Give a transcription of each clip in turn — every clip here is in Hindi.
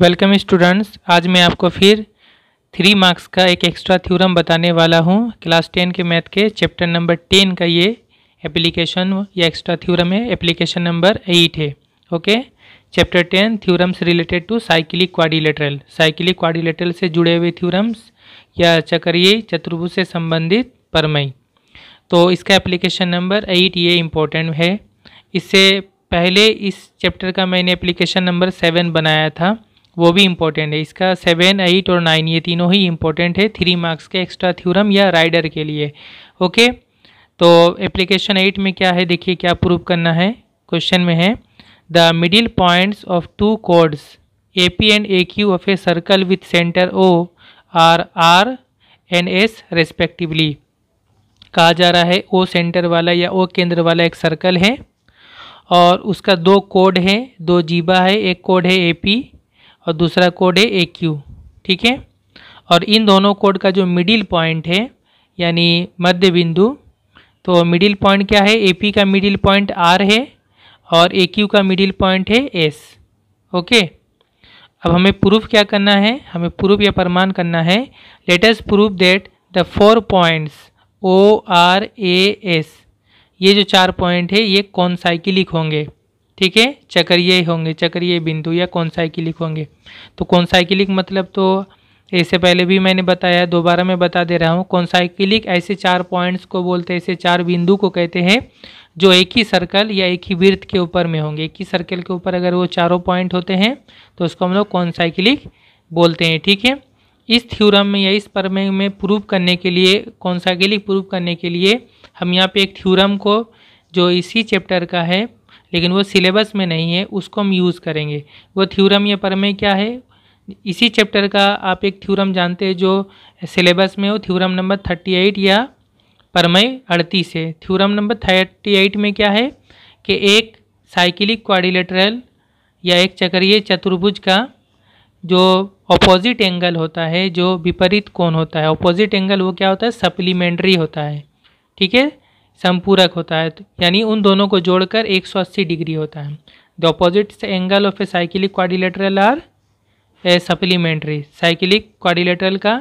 वेलकम स्टूडेंट्स आज मैं आपको फिर थ्री मार्क्स का एक एक्स्ट्रा थ्योरम बताने वाला हूँ क्लास टेन के मैथ के चैप्टर नंबर टेन का ये एप्लीकेशन या एक्स्ट्रा थ्योरम है एप्लीकेशन नंबर एट है okay chapter ten theorems related to cyclic quadrilateral cyclic quadrilateral से जुड़े हुए थ्योरम्स या चक्रीय चतुर्भुज से संबंधित परमई तो इसका एप्लीकेशन नंबर एट ये इम्पोर्टेंट है इससे पहले इस चैप्टर का मैंने एप्लीकेशन नंबर सेवन बनाया था वो भी इम्पोर्टेंट है इसका सेवन एट और नाइन ये तीनों ही इम्पोर्टेंट है थ्री मार्क्स के एक्स्ट्रा थ्योरम या राइडर के लिए ओके तो एप्लीकेशन एट में क्या है देखिए क्या प्रूव करना है क्वेश्चन में है the middle points of two chords A P and A Q of a circle with centre O are R and S respectively कहा जा रहा है ओ सेंटर वाला या ओ केंद्र वाला एक सर्कल है और उसका दो कोड है दो जीबा है एक कोड है ए पी और दूसरा कोड है ए क्यू ठीक है और इन दोनों कोड का जो मिडिल पॉइंट है यानी मध्य बिंदु तो मिडिल पॉइंट क्या है ए पी का मिडिल पॉइंट आर है और ए क्यू का मिडिल पॉइंट है एस ओके अब हमें प्रूफ क्या करना है हमें प्रूफ या प्रमाण करना है let us proof that the four points O R A S ये जो चार पॉइंट है ये साइकिलिक होंगे ठीक है चक्रीय होंगे चक्रीय बिंदु या कौन साइकिलिक होंगे तो कौनसाइकिलिक मतलब तो इससे पहले भी मैंने बताया दोबारा मैं बता दे रहा हूँ कौन साइकिलिक ऐसे चार पॉइंट्स को बोलते हैं ऐसे चार बिंदु को कहते हैं जो एक ही सर्कल या एक ही वृत्त के ऊपर में होंगे एक ही सर्कल के ऊपर अगर वो चारों पॉइंट होते हैं तो उसको हम लोग कौनसाइकिलिक बोलते हैं ठीक है इस थ्योरम में या इस पर में प्रूव करने के लिए कौन साइकिलिक प्रूव करने के लिए हम यहाँ पे एक थ्योरम को जो इसी चैप्टर का है लेकिन वो सिलेबस में नहीं है उसको हम यूज़ करेंगे वो थ्योरम या परमय क्या है इसी चैप्टर का आप एक थ्योरम जानते हैं जो सिलेबस में हो थ्योरम नंबर थर्टी एट या परमय अड़तीस है थ्योरम नंबर थर्टी एट में क्या है कि एक साइकिलिक क्वारिलेटरल या एक चक्रीय चतुर्भुज का जो ऑपोजिट एंगल होता है जो विपरीत कोण होता है ऑपोजिट एंगल वो क्या होता है सप्लीमेंट्री होता है ठीक है संपूरक होता है तो यानी उन दोनों को जोड़कर 180 डिग्री होता है the opposite angle of A cyclic quadrilateral R A supplementary cyclic quadrilateral का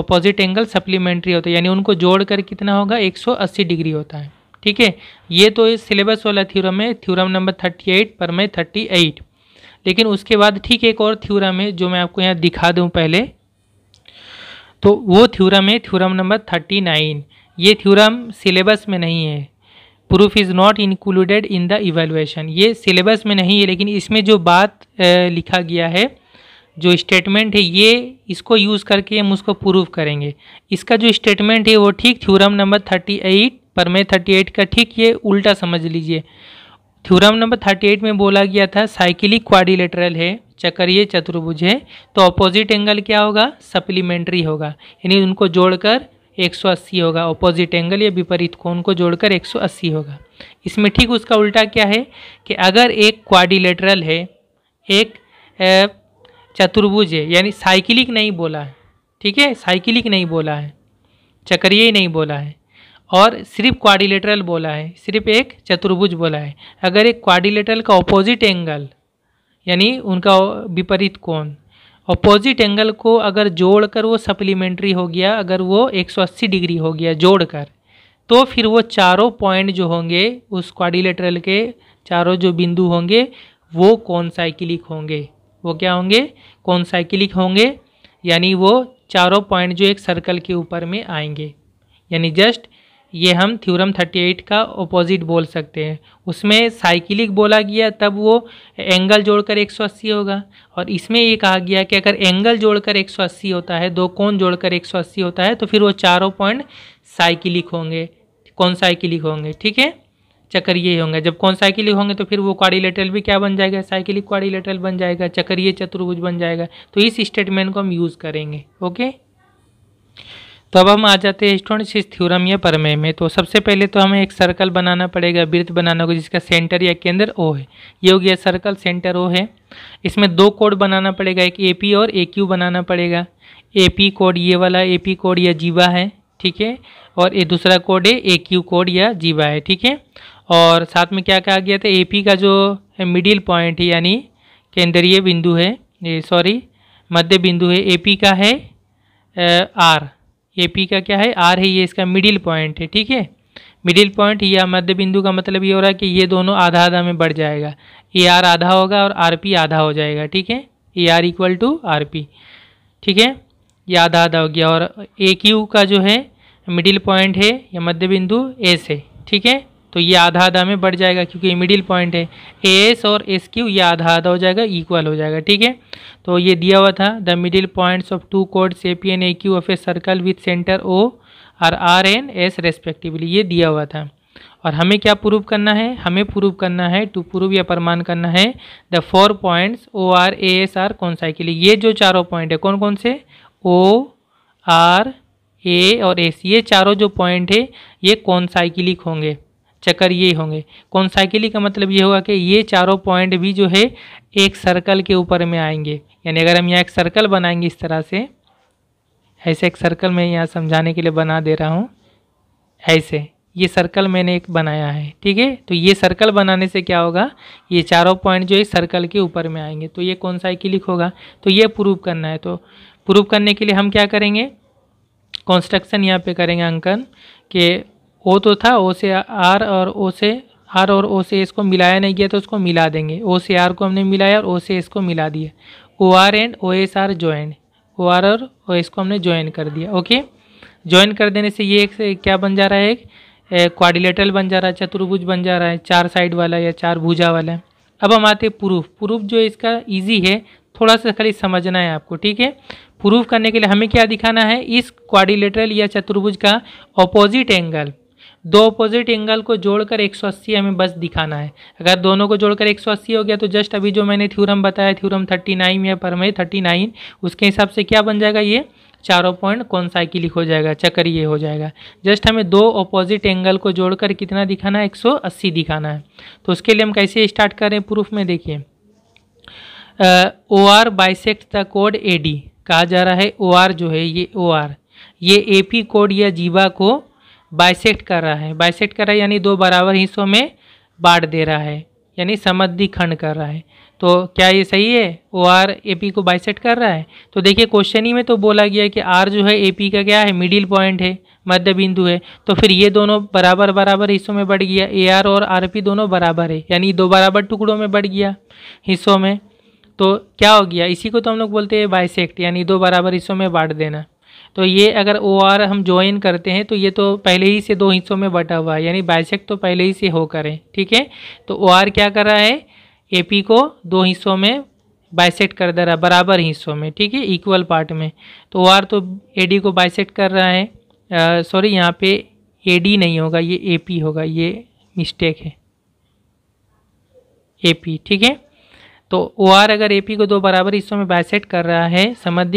ऑपोजिट एंगल सप्लीमेंट्री होता है यानी उनको जोड़कर कितना होगा 180 डिग्री होता है ठीक है ये तो इस सिलेबस वाला थ्योरम है थ्योरम नंबर 38 पर मैं 38 लेकिन उसके बाद ठीक एक और थ्योरम है जो मैं आपको यहाँ दिखा दूँ पहले तो वो थ्योरम है थ्योरम नंबर थर्टी नाइन ये थ्योरम सिलेबस में नहीं है proof is not included in the evaluation ये सिलेबस में नहीं है लेकिन इसमें जो बात लिखा गया है जो स्टेटमेंट है ये इसको यूज़ करके हम उसको प्रूफ करेंगे इसका जो स्टेटमेंट है वो ठीक थ्योरम नंबर थर्टी एट पर मैं थर्टी एट का ठीक ये उल्टा समझ लीजिए थ्योरम नंबर थर्टी एट में बोला गया था साइकिलिक क्वारिलेटरल है चक्रीय चतुर्भुज है तो अपोजिट एंगल क्या होगा सप्लीमेंट्री होगा यानी उनको जोड़कर 180 होगा ऑपोजिट एंगल या विपरीत कोण को जोड़कर 180 होगा इसमें ठीक उसका उल्टा क्या है कि अगर एक क्वाडिलेटरल है एक चतुर्भुज है यानी साइकिलिक नहीं बोला है ठीक है साइकिलिक नहीं बोला है चक्रीय ही नहीं बोला है और सिर्फ क्वाडिलेटरल बोला है सिर्फ एक चतुर्भुज बोला है अगर एक क्वाडिलेटरल का ऑपोजिट एंगल यानी उनका विपरीत कोण अपोजिट एंगल को अगर जोड़कर वो सप्लीमेंट्री हो गया अगर वो 180 डिग्री हो गया जोड़कर तो फिर वो चारों पॉइंट जो होंगे उस क्वाडिलेटरल के चारों जो बिंदु होंगे वो कौन साइकिलिक होंगे वो क्या होंगे कौन साइकिलिक होंगे यानी वो चारों पॉइंट जो एक सर्कल के ऊपर में आएंगे यानी जस्ट ये हम थ्योरम 38 का ऑपोजिट बोल सकते हैं उसमें साइकिलिक बोला गया तब वो एंगल जोड़कर 180 होगा और इसमें ये कहा गया कि अगर एंगल जोड़कर 180 होता है दो कोण जोड़कर 180 होता है तो फिर वो चारों पॉइंट साइकिलिक होंगे कौन साइकिलिक होंगे ठीक है चक्कर ये होंगे जब कौन साइकिलिक होंगे तो फिर वो क्वारिलेटरल भी क्या बन जाएगा साइकिलिक क्वारिलेटरल बन जाएगा चक्कर ये चतुर्भुज बन जाएगा तो इस स्टेटमेंट को हम यूज़ करेंगे ओके तो अब हम आ जाते हैं स्टूडेंट्स इस थ्योरम या परमेय में तो सबसे पहले तो हमें एक सर्कल बनाना पड़ेगा वृत्त बनाना होगा जिसका सेंटर या केंद्र ओ है ये हो गया सर्कल सेंटर ओ है इसमें दो कोड बनाना पड़ेगा एक ए पी और ए क्यू बनाना पड़ेगा ए पी कोड ये वाला ए पी कोड या जीवा है ठीक है और ये दूसरा कोड है ए क्यू कोड या जीवा है ठीक है और साथ में क्या कहा गया था ए पी का जो मिडिल पॉइंट है यानी केंद्रीय बिंदु है सॉरी मध्य बिंदु है ए पी का है आर ये पी का क्या है आर है ये इसका मिडिल पॉइंट है ठीक है मिडिल पॉइंट या मध्य बिंदु का मतलब ये हो रहा है कि ये दोनों आधा आधा में बढ़ जाएगा ए आर आधा होगा और आर पी आधा हो जाएगा ठीक है A R equal to R P ठीक है ये आधा आधा हो गया और ए क्यू का जो है मिडिल पॉइंट है या मध्य बिंदु एस है ठीक है तो ये आधा आधा में बढ़ जाएगा क्योंकि मिडिल पॉइंट है ए एस और एस क्यू ये आधा आधा हो जाएगा इक्वल हो जाएगा ठीक है तो ये दिया हुआ था the middle points of two chords A P and A Q of a circle with centre O और आर एन एस रेस्पेक्टिवली ये दिया हुआ था और हमें क्या प्रूव करना है हमें प्रूव करना है टू प्रूव या प्रमाण करना है the four points O R A S are कौन सा के लिए ये जो चारों पॉइंट है कौन कौन से ओ आर ए और एस ये चारों जो पॉइंट है ये कौन साइकिलिक होंगे चक्कर ये होंगे कौनसाइकिली का मतलब ये होगा कि ये चारों पॉइंट भी जो है एक सर्कल के ऊपर में आएंगे यानी अगर हम यहाँ एक सर्कल बनाएंगे इस तरह से ऐसे एक सर्कल मैं यहाँ समझाने के लिए बना दे रहा हूँ ऐसे ये सर्कल मैंने एक बनाया है ठीक है तो ये सर्कल बनाने से क्या होगा ये चारों पॉइंट जो है सर्कल के ऊपर में आएंगे तो ये कौन सा साइकिलिक होगा तो ये प्रूव करना है तो प्रूव करने के लिए हम क्या करेंगे कंस्ट्रक्शन यहाँ पे करेंगे अंकन के ओ तो था ओ से आर और ओ से आर और ओ से इसको मिलाया नहीं गया तो उसको मिला देंगे ओ से आर को हमने मिलाया और ओ से इसको मिला दिया O R and O S are join O R और ओ एस को हमने ज्वाइन कर दिया ओके ज्वाइन कर देने से ये एक क्या बन जा रहा है एक क्वारिलेटरल बन जा रहा है चतुर्भुज बन जा रहा है चार साइड वाला या चार भुजा वाला अब हम आते हैं प्रूफ प्रूफ जो इसका ईजी है थोड़ा सा खाली समझना है आपको ठीक है प्रूफ करने के लिए हमें क्या दिखाना है इस क्वाडिलेटरल या चतुर्भुज का ऑपोजिट एंगल दो अपोजिट एंगल को जोड़कर 180 हमें बस दिखाना है अगर दोनों को जोड़कर 180 हो गया तो जस्ट अभी जो मैंने थ्योरम बताया थ्योरम 39 या परमे नाइन उसके हिसाब से क्या बन जाएगा ये चारों पॉइंट कौन क्लिक हो जाएगा चक्कर ये हो जाएगा जस्ट हमें दो अपोजिट एंगल को जोड़कर कितना दिखाना है एक दिखाना है तो उसके लिए हम कैसे स्टार्ट करें प्रूफ में देखिए ओ आर बाइसेक्ट द कोड ए डी कहा जा रहा है ओ आर जो है ये ओ आर ये ए पी कोड या जीवा को बाइसेक्ट कर रहा है बाइसेक्ट कर रहा है यानी दो बराबर हिस्सों में बांट दे रहा है यानी समद्धि खंड कर रहा है तो क्या ये सही है ओ आर ए पी को बाइसेट कर रहा है तो देखिए क्वेश्चन ही में तो बोला गया कि आर जो है ए पी का क्या है मिडिल पॉइंट है मध्य बिंदु है तो फिर ये दोनों बराबर बराबर हिस्सों में बढ़ गया ए आर और आर पी दोनों बराबर है यानी दो बराबर टुकड़ों में बढ़ गया हिस्सों में तो क्या हो गया इसी को तो हम लोग बोलते हैं बाइसेक्ट यानी दो बराबर हिस्सों में बांट देना तो ये अगर ओ आर हम ज्वाइन करते हैं तो ये तो पहले ही से दो हिस्सों में बटा हुआ है यानी बाइसेक तो पहले ही से हो करें ठीक है तो ओ आर क्या कर रहा है ए पी को दो हिस्सों में बाइसेट कर दे रहा है बराबर हिस्सों में ठीक है इक्वल पार्ट में तो ओ आर तो ए डी को बाइसेट कर रहा है सॉरी यहाँ पे ए डी नहीं होगा ये ए पी होगा ये मिस्टेक है ए पी ठीक है तो ओ आर अगर ए पी को दो बराबर हिस्सों में बाइसेट कर रहा है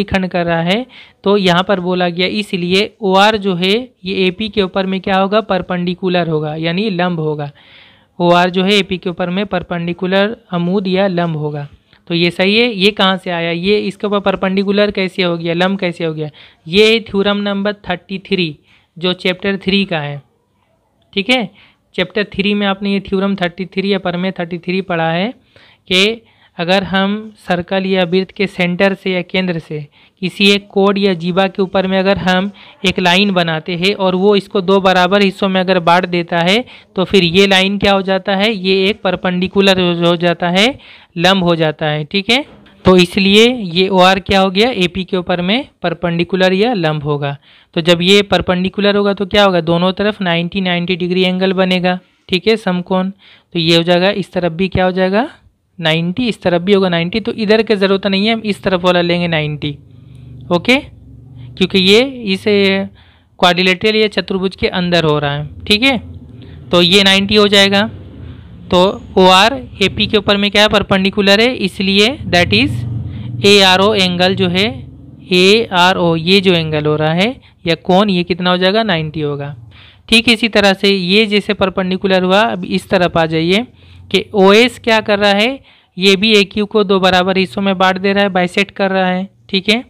खंड कर रहा है तो यहाँ पर बोला गया इसलिए ओ आर जो है ये ए पी के ऊपर में क्या होगा परपेंडिकुलर होगा यानी लंब होगा ओ आर जो है ए पी के ऊपर में परपेंडिकुलर अमूद या लंब होगा तो ये सही है ये कहाँ से आया ये इसके ऊपर परपेंडिकुलर कैसे हो गया लंब कैसे हो गया ये थ्योरम नंबर थर्टी थ्री जो चैप्टर थ्री का है ठीक है चैप्टर थ्री में आपने ये थ्योरम थर्टी थ्री या परमे थर्टी थ्री पढ़ा है कि अगर हम सर्कल या वृत्त के सेंटर से या केंद्र से किसी एक कोड या जीवा के ऊपर में अगर हम एक लाइन बनाते हैं और वो इसको दो बराबर हिस्सों में अगर बांट देता है तो फिर ये लाइन क्या हो जाता है ये एक परपेंडिकुलर हो जाता है लंब हो जाता है ठीक है तो इसलिए ये ओ आर क्या हो गया ए पी के ऊपर में परपेंडिकुलर या लंब होगा तो जब ये परपेंडिकुलर होगा तो क्या होगा दोनों तरफ 90 90 डिग्री एंगल बनेगा ठीक है समकोण तो ये हो जाएगा इस तरफ भी क्या हो जाएगा नाइन्टी इस तरफ भी होगा नाइन्टी तो इधर की ज़रूरत नहीं है हम इस तरफ वाला लेंगे नाइन्टी ओके क्योंकि ये इस क्वारिलेटर या चतुर्भुज के अंदर हो रहा है ठीक है तो ये नाइन्टी हो जाएगा तो ओ आर ए पी के ऊपर में क्या है परपेंडिकुलर है इसलिए that is A R O angle जो है ए आर ओ ये जो एंगल हो रहा है या कौन ये कितना हो जाएगा नाइन्टी होगा ठीक इसी तरह से ये जैसे परपेंडिकुलर हुआ अब इस तरफ आ जाइए कि ओ क्या कर रहा है ये भी ए क्यू को दो बराबर हिस्सों में बांट दे रहा है बाइसेट कर रहा है ठीक है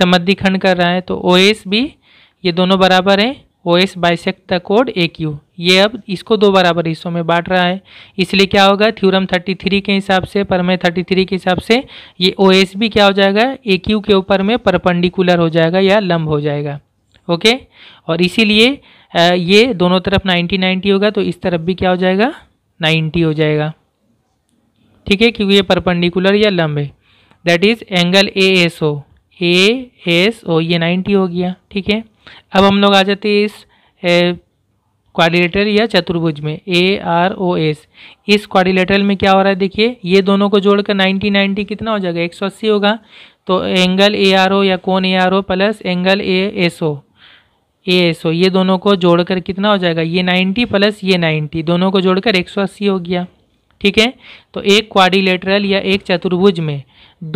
समद्धि खंड कर रहा है तो ओ भी ये दोनों बराबर है ओ एस बाइसेक द कोड ए क्यू ये अब इसको दो बराबर हिस्सों में बांट रहा है इसलिए क्या होगा थर्टी 33 के हिसाब से परमय 33 के हिसाब से ये ओ एस भी क्या हो जाएगा ए क्यू के ऊपर में परपेंडिकुलर हो जाएगा या लंब हो जाएगा ओके और इसीलिए ये दोनों तरफ 90 90 होगा तो इस तरफ भी क्या हो जाएगा नाइन्टी हो जाएगा ठीक है क्योंकि ये परपेंडिकुलर या लंब है that is angle A S O A S O ये नाइन्टी हो गया ठीक है अब हम लोग आ जाते हैं इस क्वारिलेटरल या चतुर्भुज में ए आर ओ एस इस क्वारिलेटरल में क्या हो रहा है देखिए ये दोनों को जोड़कर नाइन्टी नाइन्टी कितना हो जाएगा एक सौ अस्सी होगा तो एंगल ए आर ओ या कोण A R O plus angle A S O A S O ये दोनों को जोड़कर कितना हो जाएगा ये 90 प्लस ये 90 दोनों को जोड़कर 180 हो गया ठीक है तो एक क्वारिलेटरल या एक चतुर्भुज में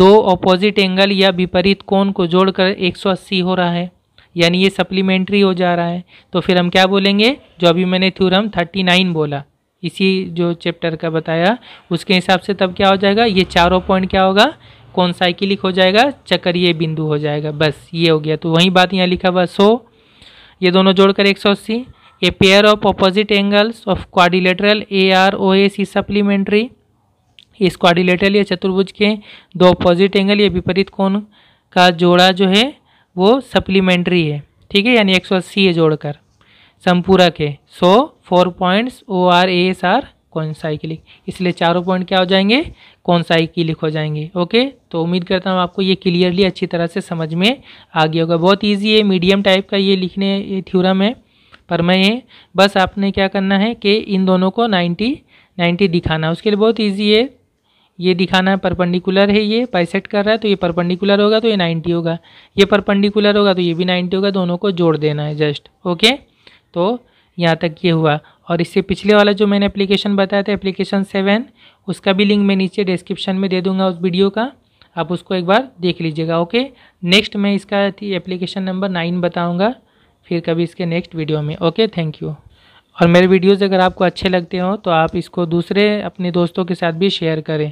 दो ऑपोजिट एंगल या विपरीत कोण को जोड़कर 180 हो रहा है यानी ये सप्लीमेंट्री हो जा रहा है तो फिर हम क्या बोलेंगे जो अभी मैंने थ्योरम 39 बोला इसी जो चैप्टर का बताया उसके हिसाब से तब क्या हो जाएगा ये चारों पॉइंट क्या होगा कौन साइकिलिक हो जाएगा चक्रीय बिंदु हो जाएगा बस ये हो गया तो वही बात यहाँ लिखा हुआ सो ये दोनों जोड़कर एक सौ अस्सी a pair of opposite angles of quadrilateral A R O S is supplementary इस क्वाडिलेटरल या चतुर्भुज के दो अपोजिट एंगल या विपरीत कोण का जोड़ा जो है वो सप्लीमेंट्री है ठीक है यानी एक सौ अस्सी है जोड़कर संपूरक है so four points O R A S are कौन कॉन्साइक्लिक इसलिए चारों पॉइंट क्या हो जाएंगे कौन कॉन्साइक्लिक हो जाएंगे ओके तो उम्मीद करता हूँ आपको ये क्लियरली अच्छी तरह से समझ में आ गया होगा बहुत ईजी है मीडियम टाइप का ये लिखने थ्यूरम है पर मैं बस आपने क्या करना है कि इन दोनों को नाइन्टी नाइन्टी दिखाना उसके लिए बहुत ईजी है ये दिखाना है परपेंडिकुलर है ये पाइसेट कर रहा है तो ये परपेंडिकुलर होगा तो ये 90 होगा ये परपेंडिकुलर होगा तो ये भी 90 होगा दोनों को जोड़ देना है जस्ट ओके तो यहाँ तक ये हुआ और इससे पिछले वाला जो मैंने एप्लीकेशन बताया था एप्लीकेशन सेवन उसका भी लिंक मैं नीचे डिस्क्रिप्शन में दे दूंगा उस वीडियो का आप उसको एक बार देख लीजिएगा ओके नेक्स्ट मैं इसका एप्लीकेशन नंबर नाइन बताऊँगा फिर कभी इसके नेक्स्ट वीडियो में ओके थैंक यू और मेरे वीडियोज़ अगर आपको अच्छे लगते हो तो आप इसको दूसरे अपने दोस्तों के साथ भी शेयर करें